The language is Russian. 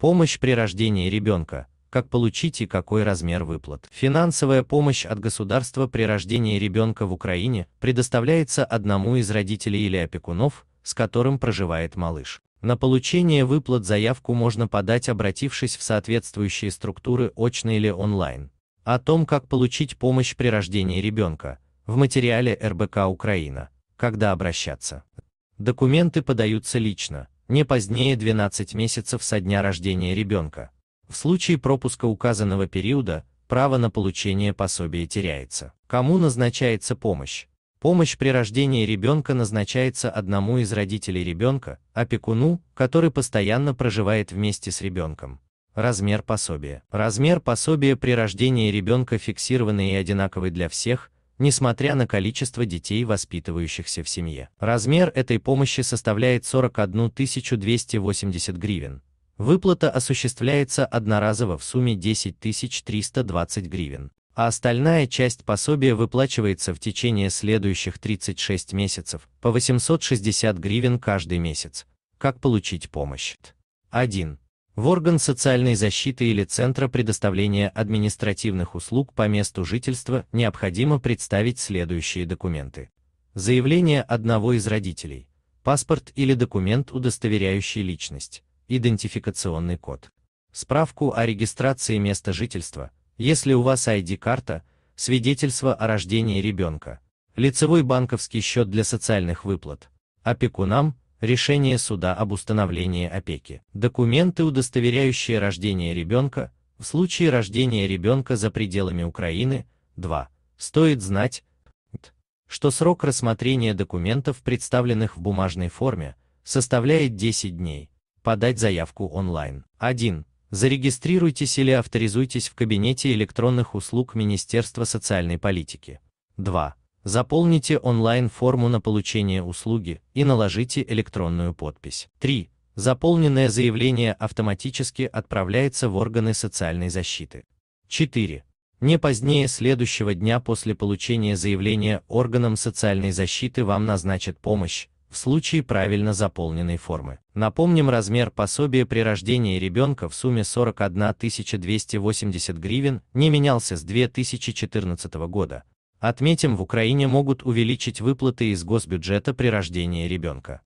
Помощь при рождении ребенка. Как получить и какой размер выплат. Финансовая помощь от государства при рождении ребенка в Украине предоставляется одному из родителей или опекунов, с которым проживает малыш. На получение выплат заявку можно подать, обратившись в соответствующие структуры очно или онлайн. О том, как получить помощь при рождении ребенка, в материале РБК Украина. Когда обращаться. Документы подаются лично, не позднее 12 месяцев со дня рождения ребенка. В случае пропуска указанного периода, право на получение пособия теряется. Кому назначается помощь? Помощь при рождении ребенка назначается одному из родителей ребенка, опекуну, который постоянно проживает вместе с ребенком. Размер пособия. Размер пособия при рождении ребенка фиксированный и одинаковый для всех, несмотря на количество детей, воспитывающихся в семье. Размер этой помощи составляет 41 280 гривен. Выплата осуществляется одноразово в сумме 10 320 гривен, а остальная часть пособия выплачивается в течение следующих 36 месяцев по 860 гривен каждый месяц. Как получить помощь? 1 в орган социальной защиты или Центра предоставления административных услуг по месту жительства необходимо представить следующие документы. Заявление одного из родителей, паспорт или документ, удостоверяющий личность, идентификационный код, справку о регистрации места жительства, если у вас ID-карта, свидетельство о рождении ребенка, лицевой банковский счет для социальных выплат, опекунам, решение суда об установлении опеки, документы, удостоверяющие рождение ребенка, в случае рождения ребенка за пределами Украины, 2. Стоит знать, что срок рассмотрения документов, представленных в бумажной форме, составляет 10 дней. Подать заявку онлайн. 1. Зарегистрируйтесь или авторизуйтесь в кабинете электронных услуг Министерства социальной политики. 2. Заполните онлайн-форму на получение услуги и наложите электронную подпись. 3. Заполненное заявление автоматически отправляется в органы социальной защиты. 4. Не позднее следующего дня после получения заявления органам социальной защиты вам назначат помощь, в случае правильно заполненной формы. Напомним размер пособия при рождении ребенка в сумме 41 280 гривен не менялся с 2014 года, Отметим, в Украине могут увеличить выплаты из госбюджета при рождении ребенка.